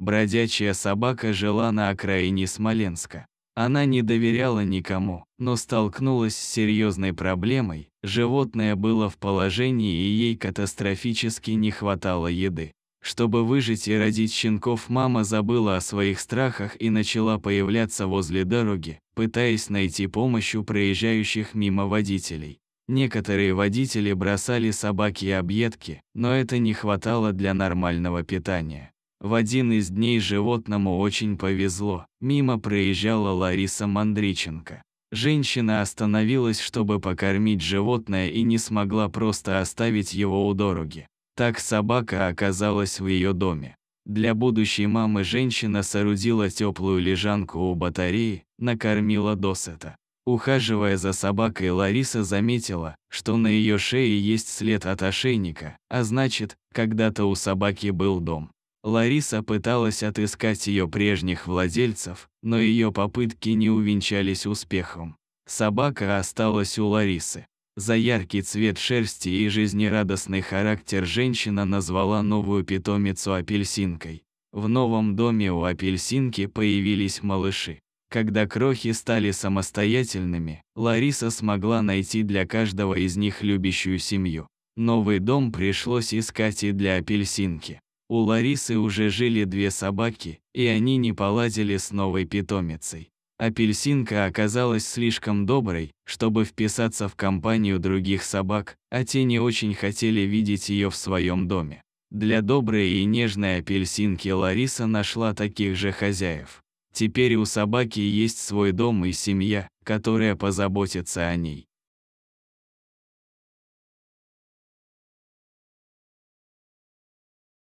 Бродячая собака жила на окраине Смоленска. Она не доверяла никому, но столкнулась с серьезной проблемой. Животное было в положении, и ей катастрофически не хватало еды. Чтобы выжить и родить щенков, мама забыла о своих страхах и начала появляться возле дороги, пытаясь найти помощь у проезжающих мимо водителей. Некоторые водители бросали собаке объедки, но это не хватало для нормального питания. В один из дней животному очень повезло. Мимо проезжала Лариса Мандриченко. Женщина остановилась, чтобы покормить животное и не смогла просто оставить его у дороги. Так собака оказалась в ее доме. Для будущей мамы женщина соорудила теплую лежанку у батареи, накормила досыта. Ухаживая за собакой, Лариса заметила, что на ее шее есть след от ошейника, а значит, когда-то у собаки был дом. Лариса пыталась отыскать ее прежних владельцев, но ее попытки не увенчались успехом. Собака осталась у Ларисы. За яркий цвет шерсти и жизнерадостный характер женщина назвала новую питомицу апельсинкой. В новом доме у апельсинки появились малыши. Когда крохи стали самостоятельными, Лариса смогла найти для каждого из них любящую семью. Новый дом пришлось искать и для апельсинки. У Ларисы уже жили две собаки, и они не поладили с новой питомицей. Апельсинка оказалась слишком доброй, чтобы вписаться в компанию других собак, а те не очень хотели видеть ее в своем доме. Для доброй и нежной апельсинки Лариса нашла таких же хозяев. Теперь у собаки есть свой дом и семья, которая позаботится о ней.